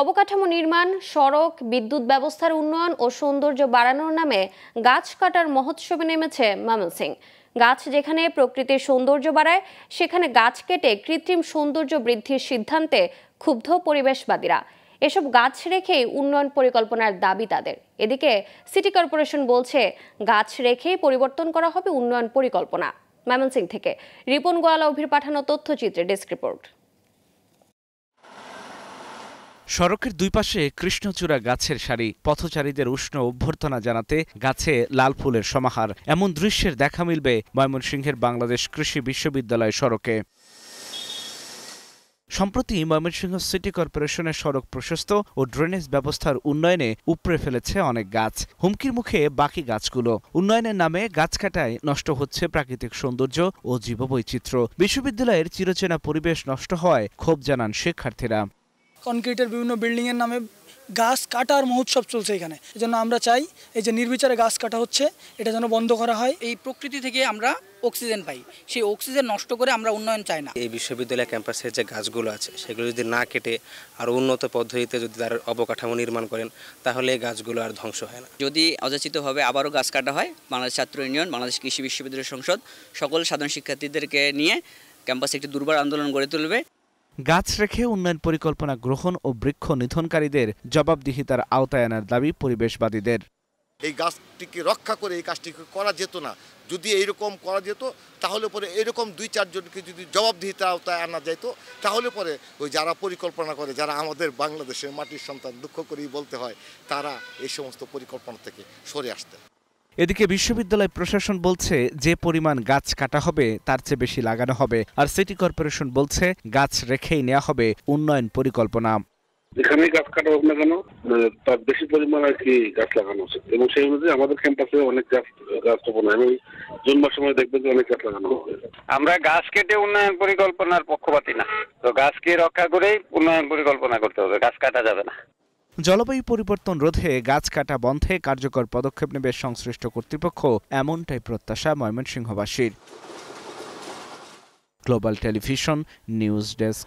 অবকাঠামো নির্মাণ সড়ক বিদ্যুৎ ব্যবস্থার উন্নয়ন ও সৌন্দর্য বাড়ানোর নামে গাছ কাটার মহোৎসবে নেমেছে মামন সিং গাছ যেখানে প্রকৃতির সৌন্দর্য বাড়ায় সেখানে গাছ কেটে কৃত্রিম সৌন্দর্য বৃদ্ধির সিদ্ধান্তে ক্ষুব্ধ পরিবেশবাদীরা এসব গাছ রেখেই উন্নয়ন পরিকল্পনার দাবি তাদের এদিকে সিটি কর্পোরেশন বলছে গাছ রেখেই পরিবর্তন করা হবে উন্নয়ন পরিকল্পনা সিং থেকে রিপন গোয়ালা অভির পাঠানো তথ্যচিত্রে ডেস্ক রিপোর্ট সড়কের দুই পাশে কৃষ্ণচূড়া গাছের সারি পথচারীদের উষ্ণ অভ্যর্থনা জানাতে গাছে লাল ফুলের সমাহার এমন দৃশ্যের দেখা মিলবে ময়মনসিংহের বাংলাদেশ কৃষি বিশ্ববিদ্যালয় সড়কে সম্প্রতি ময়মনসিংহ সিটি কর্পোরেশনের সড়ক প্রশস্ত ও ড্রেনেজ ব্যবস্থার উন্নয়নে উপড়ে ফেলেছে অনেক গাছ হুমকির মুখে বাকি গাছগুলো উন্নয়নের নামে গাছ কাটায় নষ্ট হচ্ছে প্রাকৃতিক সৌন্দর্য ও জীববৈচিত্র্য বিশ্ববিদ্যালয়ের চিরচেনা পরিবেশ নষ্ট হয় ক্ষোভ জানান শিক্ষার্থীরা কনক্রিটের বিভিন্ন বিল্ডিংয়ের নামে গাছ কাটার মহোৎসব চলছে এখানে জন্য আমরা চাই এই যে নির্বিচারে গাছ কাটা হচ্ছে এটা যেন বন্ধ করা হয় এই প্রকৃতি থেকে আমরা অক্সিজেন পাই সেই অক্সিজেন নষ্ট করে আমরা উন্নয়ন চাই না এই বিশ্ববিদ্যালয় ক্যাম্পাসের যে গাছগুলো আছে সেগুলো যদি না কেটে আর উন্নত পদ্ধতিতে যদি তার অবকাঠামো নির্মাণ করেন তাহলে এই গাছগুলো আর ধ্বংস হয় না যদি অযাচিতভাবে আবারও গাছ কাটা হয় বাংলাদেশ ছাত্র ইউনিয়ন বাংলাদেশ কৃষি বিশ্ববিদ্যালয় সংসদ সকল সাধারণ শিক্ষার্থীদেরকে নিয়ে ক্যাম্পাসে একটি দুর্বার আন্দোলন গড়ে তুলবে গাছ রেখে উন্নয়ন পরিকল্পনা গ্রহণ ও বৃক্ষ নিধনকারীদের জবাবদিহিতার আওতায় আনার দাবি পরিবেশবাদীদের এই গাছটিকে রক্ষা করে এই কাজটিকে করা যেত না যদি এইরকম করা যেত তাহলে পরে এরকম দুই চারজনকে যদি জবাবদিহিতার আওতায় আনা যেত তাহলে পরে ওই যারা পরিকল্পনা করে যারা আমাদের বাংলাদেশের মাটির সন্তান দুঃখ করেই বলতে হয় তারা এই সমস্ত পরিকল্পনা থেকে সরে আসতে এদিকে বিশ্ববিদ্যালয় প্রশাসন বলছে যে পরিমাণ গাছ কাটা হবে তার চেয়ে বেশি লাগানো হবে আর সিটি কর্পোরেশন বলছে গাছ রেখেই নেওয়া হবে উন্নয়ন পরিকল্পনা যেখানে গাছ কাটা হোক না কেন তার বেশি পরিমাণ আর কি গাছ লাগানো উচিত এবং সেই অনুযায়ী আমাদের ক্যাম্পাসে অনেক গাছ গাছ জুন মাস সময় দেখবেন যে অনেক গাছ লাগানো হবে আমরা গাছ কেটে উন্নয়ন পরিকল্পনার পক্ষপাতি না তো গাছকে রক্ষা করেই উন্নয়ন পরিকল্পনা করতে হবে গাছ কাটা যাবে না জলবায়ু পরিবর্তন রোধে গাছ কাটা বন্ধে কার্যকর পদক্ষেপ নেবে সংশ্লিষ্ট কর্তৃপক্ষ এমনটাই প্রত্যাশা ময়মনসিংহবাসীর গ্লোবাল টেলিভিশন নিউজ ডেস্ক